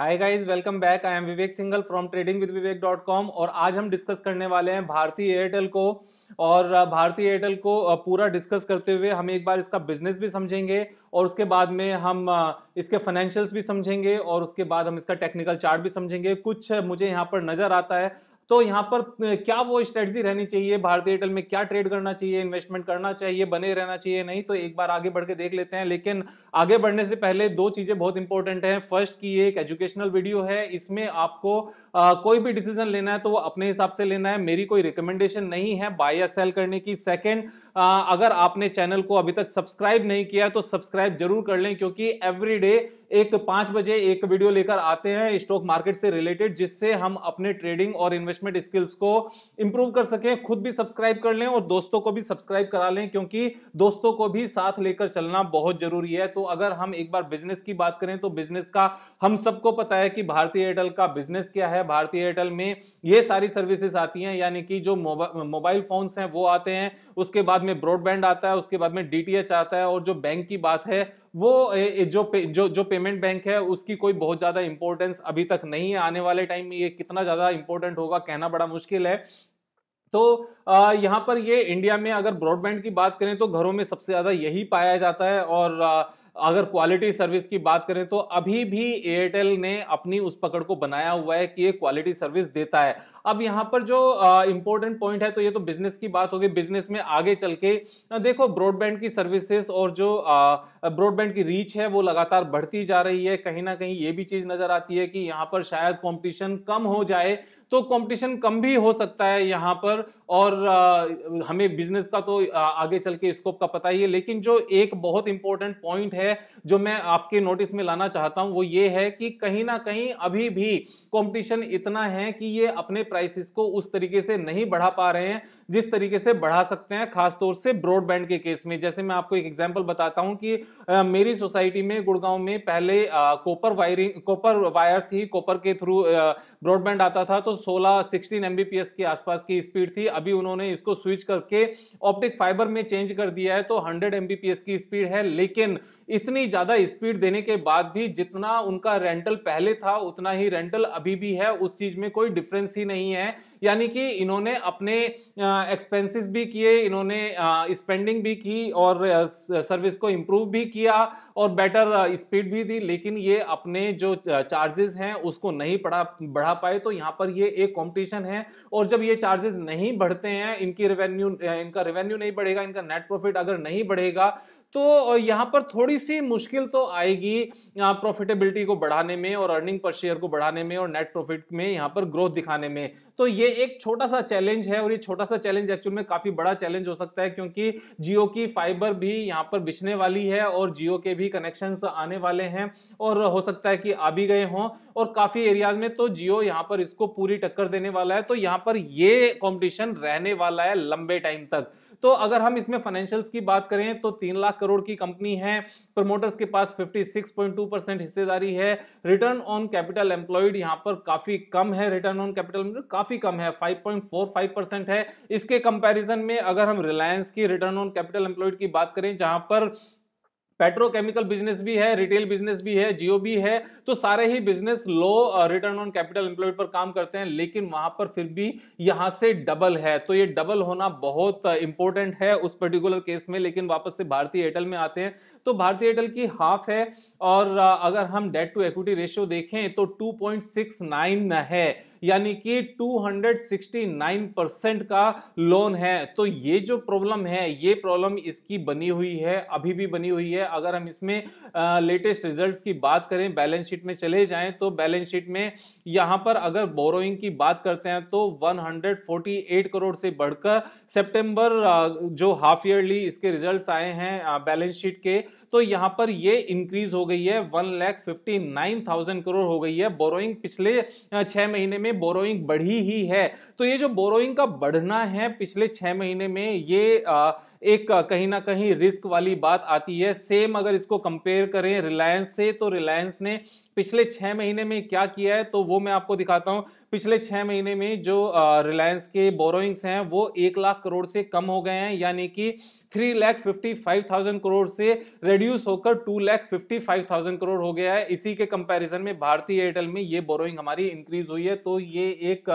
Hi guys welcome back I am Vivek Singhal from trading with Vivek dot com और आज हम discuss करने वाले हैं भारतीय एयरटेल को और भारतीय एयरटेल को पूरा डिस्कस करते हुए हम एक बार इसका बिजनेस भी समझेंगे और उसके बाद में हम इसके फाइनेंशियल्स भी समझेंगे और उसके बाद हम इसका टेक्निकल चार्ट भी समझेंगे कुछ मुझे यहाँ पर नज़र आता है तो यहाँ पर क्या वो स्ट्रेटजी रहनी चाहिए भारतीय एयरटेल में क्या ट्रेड करना चाहिए इन्वेस्टमेंट करना चाहिए बने रहना चाहिए नहीं तो एक बार आगे बढ़ के देख लेते हैं लेकिन आगे बढ़ने से पहले दो चीजें बहुत इंपॉर्टेंट है फर्स्ट की एक एजुकेशनल वीडियो है इसमें आपको आ, कोई भी डिसीजन लेना है तो वो अपने हिसाब से लेना है मेरी कोई रिकमेंडेशन नहीं है बाय या सेल करने की सेकेंड अगर आपने चैनल को अभी तक सब्सक्राइब नहीं किया तो सब्सक्राइब जरूर कर लें क्योंकि एवरी डे एक पांच बजे एक वीडियो लेकर आते हैं स्टॉक मार्केट से रिलेटेड जिससे हम अपने ट्रेडिंग और इन्वेस्टमेंट स्किल्स को इंप्रूव कर सकें खुद भी सब्सक्राइब कर लें और दोस्तों को भी सब्सक्राइब करा लें क्योंकि दोस्तों को भी साथ लेकर चलना बहुत जरूरी है तो अगर हम एक बार बिजनेस की बात करें तो बिजनेस का हम सबको पता है कि भारतीय एयरटेल का बिजनेस क्या है भारतीय एयरटेल में ये सारी सर्विसेज आती हैं यानी कि जो मोबाइल फोन्स हैं वो आते हैं उसके बाद बाद में ब्रॉडबैंड आता है उसके बाद में डीटीएच आता है और जो बैंक की बात है वो जो पे, जो जो पेमेंट बैंक है उसकी कोई बहुत ज़्यादा इंपॉर्टेंस अभी तक नहीं है आने वाले टाइम में ये कितना ज़्यादा इंपॉर्टेंट होगा कहना बड़ा मुश्किल है तो यहाँ पर ये इंडिया में अगर ब्रॉडबैंड की बात करें तो घरों में सबसे ज़्यादा यही पाया जाता है और आ, अगर क्वालिटी सर्विस की बात करें तो अभी भी एयरटेल ने अपनी उस पकड़ को बनाया हुआ है कि ये क्वालिटी सर्विस देता है अब यहाँ पर जो इंपॉर्टेंट पॉइंट है तो ये तो बिजनेस की बात होगी बिजनेस में आगे चल के देखो ब्रॉडबैंड की सर्विसेज और जो ब्रॉडबैंड की रीच है वो लगातार बढ़ती जा रही है कहीं ना कहीं ये भी चीज नजर आती है कि यहाँ पर शायद कॉम्पिटिशन कम हो जाए तो कंपटीशन कम भी हो सकता है यहाँ पर और आ, हमें बिजनेस का तो आ, आगे चल के स्कोप का पता ही है लेकिन जो एक बहुत इंपॉर्टेंट पॉइंट है जो मैं आपके नोटिस में लाना चाहता हूँ वो ये है कि कहीं ना कहीं अभी भी कंपटीशन इतना है कि ये अपने प्राइसेस को उस तरीके से नहीं बढ़ा पा रहे हैं जिस तरीके से बढ़ा सकते हैं खासतौर से ब्रॉडबैंड के केस में जैसे मैं आपको एक एग्जाम्पल बताता हूँ कि आ, मेरी सोसाइटी में गुड़गांव में पहले कोपर वायरिंग कोपर वायर थी कोपर के थ्रू ब्रॉडबैंड आता था तो सोलह 16 एमबीपीएस के आसपास की स्पीड थी अभी उन्होंने इसको स्विच करके ऑप्टिक फाइबर में चेंज कर दिया है तो 100 एमबीपीएस की स्पीड है लेकिन इतनी ज़्यादा स्पीड देने के बाद भी जितना उनका रेंटल पहले था उतना ही रेंटल अभी भी है उस चीज़ में कोई डिफरेंस ही नहीं है यानी कि इन्होंने अपने एक्सपेंसेस भी किए इन्होंने स्पेंडिंग भी की और सर्विस को इम्प्रूव भी किया और बेटर स्पीड भी दी लेकिन ये अपने जो चार्जेस हैं उसको नहीं पढ़ा बढ़ा पाए तो यहाँ पर ये एक कंपटीशन है और जब ये चार्जेस नहीं बढ़ते हैं इनकी रेवेन्यू इनका रेवेन्यू नहीं बढ़ेगा इनका नेट प्रॉफिट अगर नहीं बढ़ेगा तो यहाँ पर थोड़ी सी मुश्किल तो आएगी प्रॉफिटेबिलिटी को बढ़ाने में और अर्निंग पर शेयर को बढ़ाने में और नेट प्रॉफिट में यहाँ पर ग्रोथ दिखाने में तो ये एक छोटा सा चैलेंज है और ये छोटा सा चैलेंज एक्चुअल में काफी बड़ा चैलेंज हो सकता है क्योंकि जियो की फाइबर भी यहाँ पर बिछने वाली है और जियो के भी कनेक्शन आने वाले हैं और हो सकता है कि आ भी गए हों और काफी एरियाज में तो जियो यहाँ पर इसको पूरी टक्कर देने वाला है तो यहाँ पर ये कॉम्पिटिशन रहने वाला है लंबे टाइम तक तो अगर हम इसमें फाइनेंशियल्स की बात करें तो तीन लाख करोड़ की कंपनी है प्रमोटर्स के पास 56.2 परसेंट हिस्सेदारी है रिटर्न ऑन कैपिटल एम्प्लॉयड यहाँ पर काफी कम है रिटर्न ऑन कैपिटल काफी कम है 5.45 परसेंट है इसके कंपैरिजन में अगर हम रिलायंस की रिटर्न ऑन कैपिटल एम्प्लॉयड की बात करें जहां पर पेट्रोकेमिकल बिजनेस भी है रिटेल बिजनेस भी है जियो भी है तो सारे ही business low return on capital employed पर काम करते हैं लेकिन वहां पर फिर भी यहां से डबल है तो ये डबल होना बहुत इंपॉर्टेंट uh, है उस पर्टिकुलर केस में लेकिन वापस से भारतीय एयरटेल में आते हैं तो भारतीय एयरटेल की हाफ है और अगर हम डेट टू एक्विटी रेशियो देखें तो 2.69 है यानी कि 269 परसेंट का लोन है तो ये जो प्रॉब्लम है ये प्रॉब्लम इसकी बनी हुई है अभी भी बनी हुई है अगर हम इसमें लेटेस्ट रिजल्ट्स की बात करें बैलेंस शीट में चले जाएं तो बैलेंस शीट में यहाँ पर अगर बोरोइंग की बात करते हैं तो 148 करोड़ से बढ़कर सितंबर जो हाफ ईयरली इसके रिजल्ट आए हैं बैलेंस शीट के तो यहां पर ये इंक्रीज हो गई है one lakh fifty nine thousand crore हो गई है बोरोइंग पिछले छह महीने में बोरोइंग बढ़ी ही है तो ये जो बोरोइंग का बढ़ना है पिछले छह महीने में ये आ, एक कहीं ना कहीं रिस्क वाली बात आती है सेम अगर इसको कंपेयर करें रिलायंस से तो रिलायंस ने पिछले छह महीने में क्या किया है तो वो मैं आपको दिखाता हूँ पिछले छह महीने में जो रिलायंस के बोरोइंग्स हैं वो एक लाख करोड़ से कम हो गए हैं यानी कि three lakh fifty five thousand crore से रिड्यूस होकर two lakh fifty five thousand crore हो गया है इसी के कंपैरिजन में भारतीय एयरटेल में ये बोरोइंग हमारी इंक्रीज हुई है तो ये एक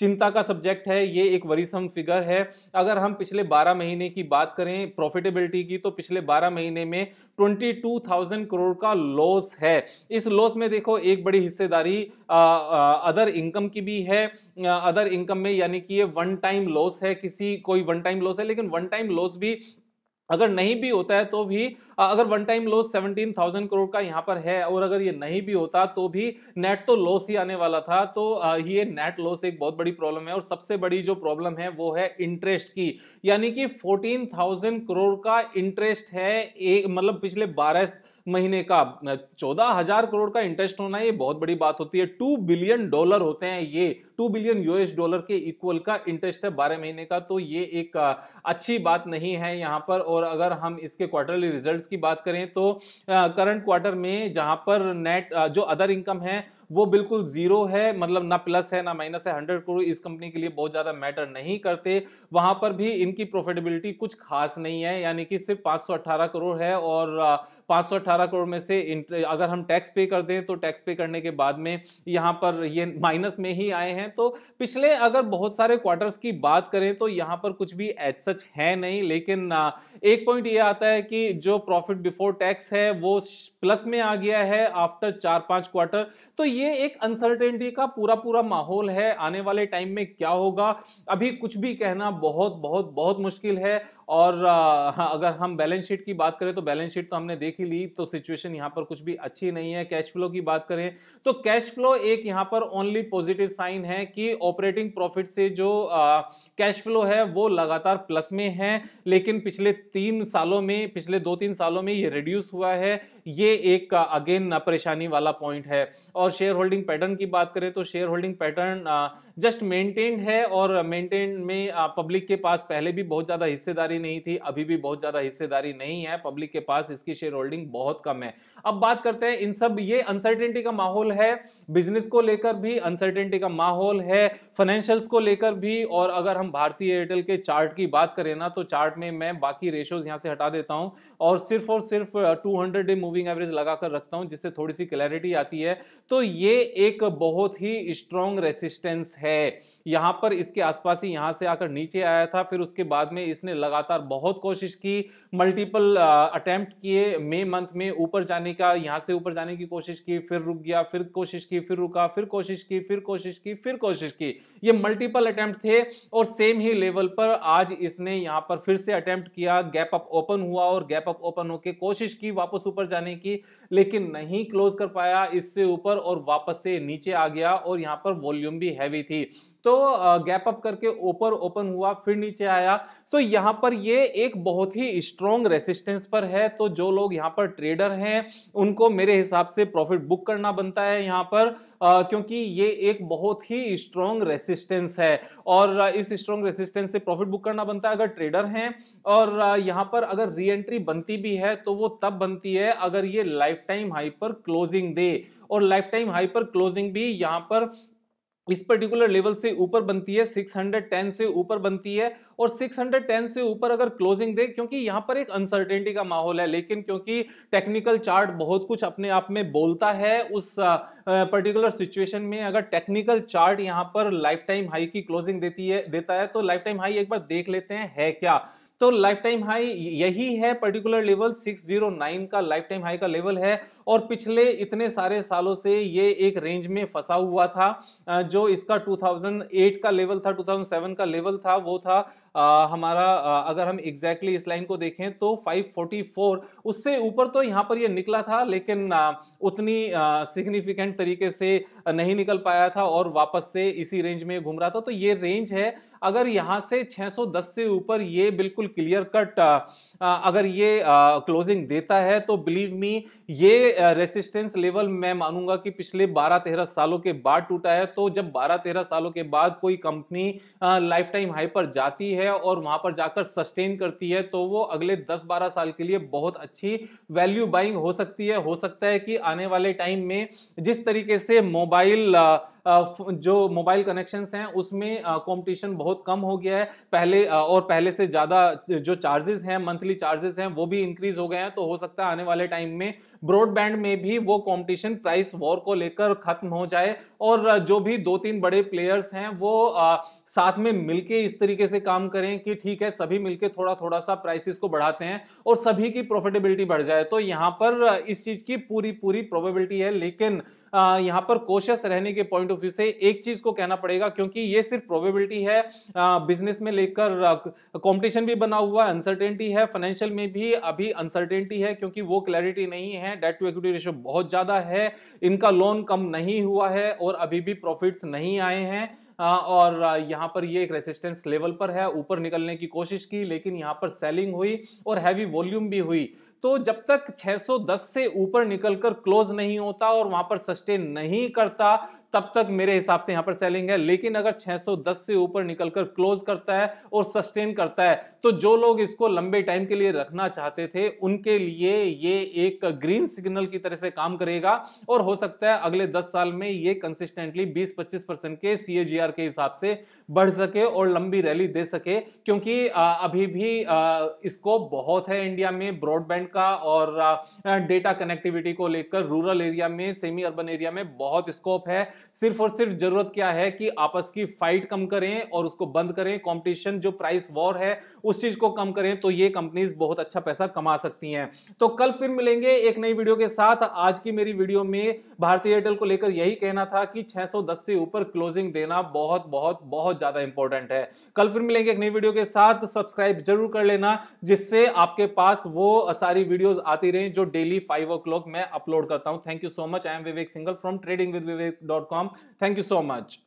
चिंता का सब्जेक्ट है ये एक वरीसम फिगर है अगर हम पिछले 12 महीने की बात करें प्रॉफिटेबिलिटी की तो पिछले 12 महीने में 22,000 करोड़ का लॉस है इस लॉस में देखो एक बड़ी हिस्सेदारी अदर इनकम की भी है अदर इनकम में यानी कि ये वन टाइम लॉस है किसी कोई वन टाइम लॉस है लेकिन वन टाइम लॉस भी अगर नहीं भी होता है तो भी अगर one time loss seventeen thousand crore का यहाँ पर है और अगर ये नहीं भी होता तो भी नेट तो लॉस ही आने वाला था तो ये नेट लॉस एक बहुत बड़ी प्रॉब्लम है और सबसे बड़ी जो प्रॉब्लम है वो है इंटरेस्ट की यानी कि फोर्टीन थाउजेंड करोड़ का इंटरेस्ट है एक मतलब पिछले बारह महीने का चौदह हजार करोड़ का इंटरेस्ट होना ये बहुत बड़ी बात होती है टू बिलियन डॉलर होते हैं ये टू बिलियन यूएस डॉलर के इक्वल का इंटरेस्ट है बारह महीने का तो ये एक अच्छी बात नहीं है यहाँ पर और अगर हम इसके क्वार्टरली रिजल्ट्स की बात करें तो करंट क्वार्टर में जहाँ पर नेट जो अदर इनकम है वो बिल्कुल जीरो है मतलब ना प्लस है ना माइनस है हंड्रेड करोड़ इस कंपनी के लिए बहुत ज़्यादा मैटर नहीं करते वहाँ पर भी इनकी प्रॉफिटेबिलिटी कुछ खास नहीं है यानी कि सिर्फ 518 करोड़ है और 518 करोड़ में से अगर हम टैक्स पे कर दें तो टैक्स पे करने के बाद में यहाँ पर ये माइनस में ही आए हैं तो पिछले अगर बहुत सारे क्वार्टर्स की बात करें तो यहाँ पर कुछ भी एच सच है नहीं लेकिन एक पॉइंट ये आता है कि जो प्रॉफिट बिफोर टैक्स है वो प्लस में आ गया है आफ्टर चार पाँच क्वार्टर तो ये एक अनसर्टेनिटी का पूरा पूरा माहौल है आने वाले टाइम में क्या होगा अभी कुछ भी कहना बहुत बहुत बहुत मुश्किल है और हाँ अगर हम बैलेंस शीट की बात करें तो बैलेंस शीट तो हमने देख ही ली तो सिचुएशन यहाँ पर कुछ भी अच्छी नहीं है कैश फ्लो की बात करें तो कैश फ्लो एक यहाँ पर ओनली पॉजिटिव साइन है कि ऑपरेटिंग प्रॉफिट से जो कैश फ्लो है वो लगातार प्लस में है लेकिन पिछले तीन सालों में पिछले दो तीन सालों में ये रिड्यूस हुआ है ये एक अगेन परेशानी वाला पॉइंट है और शेयर होल्डिंग पैटर्न की बात करें तो share holding pattern just maintain है और मेंटेन में पब्लिक के पास पहले भी बहुत ज़्यादा हिस्सेदारी हिस्सेदारी नहीं थी अभी भी बहुत ज्यादा हिस्सेदारी नहीं है पब्लिक के पास इसकी शेयर होल्डिंग बहुत कम है अब बात करते हैं इन सब ये अनसर्टेनिटी का माहौल है बिजनेस को लेकर भी अनसर्टेनिटी का माहौल है फाइनेंशियल्स को लेकर भी और अगर हम भारतीय एयरटेल के चार्ट की बात करें ना तो चार्ट में मैं बाकी रेशोज यहाँ से हटा देता हूँ और सिर्फ और सिर्फ टू डे मूविंग एवरेज लगाकर रखता हूँ जिससे थोड़ी सी क्लैरिटी आती है तो ये एक बहुत ही स्ट्रॉन्ग रेसिस्टेंस है यहाँ पर इसके आसपास ही यहाँ से आकर नीचे आया था फिर उसके बाद में इसने लगातार बहुत कोशिश की मल्टीपल अटेम्प्ट किए मई मंथ में ऊपर जाने का यहाँ से ऊपर जाने की कोशिश की फिर रुक गया फिर कोशिश की फिर रुका फिर कोशिश की फिर कोशिश की फिर कोशिश की ये मल्टीपल अटेम्प्ट थे और सेम ही लेवल पर आज इसने यहाँ पर फिर से अटेम्प्ट किया गैप अप ओपन हुआ और गैप अप ओपन होकर कोशिश की वापस ऊपर जाने की लेकिन नहीं क्लोज कर पाया इससे ऊपर और वापस से नीचे आ गया और यहाँ पर वॉल्यूम भी हैवी थी तो गैप अप करके ऊपर ओपन हुआ फिर नीचे आया तो यहाँ पर ये एक बहुत ही स्ट्रॉन्ग रेसिस्टेंस पर है तो जो लोग यहाँ पर ट्रेडर हैं उनको मेरे हिसाब से प्रॉफिट बुक करना बनता है यहाँ पर आ, क्योंकि ये एक बहुत ही स्ट्रॉन्ग रेसिस्टेंस है और इस स्ट्रॉन्ग रेसिस्टेंस से प्रॉफिट बुक करना बनता है अगर ट्रेडर हैं और यहाँ पर अगर री एंट्री बनती भी है तो वो तब बनती है अगर ये लाइफ टाइम हाई पर क्लोजिंग दे और लाइफ टाइम हाई पर क्लोजिंग भी यहाँ पर इस पर्टिकुलर लेवल से ऊपर बनती है 610 से ऊपर बनती है और 610 से ऊपर अगर क्लोजिंग दे क्योंकि यहाँ पर एक अनसर्टेनिटी का माहौल है लेकिन क्योंकि टेक्निकल चार्ट बहुत कुछ अपने आप में बोलता है उस पर्टिकुलर सिचुएशन में अगर टेक्निकल चार्ट यहाँ पर लाइफ टाइम हाई की क्लोजिंग देती है देता है तो लाइफ टाइम हाई एक बार देख लेते हैं है क्या तो लाइफ टाइम हाई यही है पर्टिकुलर लेवल 609 का लाइफ टाइम हाई का लेवल है और पिछले इतने सारे सालों से ये एक रेंज में फंसा हुआ था जो इसका 2008 का लेवल था 2007 का लेवल था वो था आ, हमारा आ, अगर हम एग्जैक्टली exactly इस लाइन को देखें तो 544 उससे ऊपर तो यहाँ पर ये निकला था लेकिन आ, उतनी सिग्निफिकेंट तरीके से नहीं निकल पाया था और वापस से इसी रेंज में घूम रहा था तो ये रेंज है अगर यहाँ से 610 से ऊपर ये बिल्कुल क्लियर कट अगर ये क्लोजिंग देता है तो बिलीव मी ये रेसिस्टेंस लेवल मैं मानूंगा कि पिछले 12-13 सालों के बाद टूटा है तो जब 12-13 सालों के बाद कोई कंपनी लाइफ टाइम हाई पर जाती है और वहां पर जाकर सस्टेन करती है तो वो अगले 10-12 साल के लिए बहुत अच्छी वैल्यू बाइंग हो सकती है हो सकता है कि आने वाले टाइम में जिस तरीके से मोबाइल जो मोबाइल कनेक्शंस हैं उसमें कॉम्पिटिशन बहुत कम हो गया है पहले और पहले से ज़्यादा जो चार्जेस हैं मंथली चार्जेस हैं वो भी इंक्रीज हो गए हैं तो हो सकता है आने वाले टाइम में ब्रॉडबैंड में भी वो कंपटीशन प्राइस वॉर को लेकर खत्म हो जाए और जो भी दो तीन बड़े प्लेयर्स हैं वो साथ में मिलके इस तरीके से काम करें कि ठीक है सभी मिलके थोड़ा थोड़ा सा प्राइसेस को बढ़ाते हैं और सभी की प्रॉफिटेबिलिटी बढ़ जाए तो यहाँ पर इस चीज़ की पूरी पूरी प्रोबेबिलिटी है लेकिन यहाँ पर कोशिश रहने के पॉइंट ऑफ व्यू से एक चीज़ को कहना पड़ेगा क्योंकि ये सिर्फ प्रोबेबिलिटी है बिजनेस में लेकर कॉम्पिटिशन भी बना हुआ है अनसर्टेनिटी है फाइनेंशियल में भी अभी अनसर्टेनिटी है क्योंकि वो क्लैरिटी नहीं है डेट टू इक्विटी रेशियो बहुत ज़्यादा है इनका लोन कम नहीं हुआ है और अभी भी प्रॉफिट्स नहीं आए हैं और यहाँ पर ये एक रेसिस्टेंस लेवल पर है ऊपर निकलने की कोशिश की लेकिन यहाँ पर सेलिंग हुई और हैवी वॉल्यूम भी हुई तो जब तक 610 से ऊपर निकलकर क्लोज नहीं होता और वहां पर सस्टेन नहीं करता तब तक मेरे हिसाब से यहां पर सेलिंग है लेकिन अगर 610 से ऊपर निकलकर क्लोज करता है और सस्टेन करता है तो जो लोग इसको लंबे टाइम के लिए रखना चाहते थे उनके लिए ये एक ग्रीन सिग्नल की तरह से काम करेगा और हो सकता है अगले 10 साल में ये कंसिस्टेंटली 20-25 परसेंट के सी के हिसाब से बढ़ सके और लंबी रैली दे सके क्योंकि अभी भी इसको बहुत है इंडिया में ब्रॉडबैंड का और डेटा कनेक्टिविटी को लेकर रूरल एरिया में सेमी अर्बन एरिया में बहुत स्कोप है सिर्फ और सिर्फ जरूरत क्या है कि आपस की फाइट कम करें और उसको बंद करें कंपटीशन जो प्राइस वॉर है उस चीज को कम करें तो ये कंपनीज बहुत अच्छा पैसा कमा सकती हैं तो कल फिर मिलेंगे एक नई वीडियो के साथ आज की मेरी वीडियो में भारतीय एयरटेल को लेकर यही कहना था कि छह से ऊपर क्लोजिंग देना बहुत बहुत बहुत ज्यादा इंपॉर्टेंट है कल फिर मिलेंगे एक नई वीडियो के साथ सब्सक्राइब जरूर कर लेना जिससे आपके पास वो सारी वीडियोस आती रहें जो डेली फाइव ओ मैं अपलोड करता हूं thank you so much I am Vivek Singhal from trading with Vivek dot Thank you so much.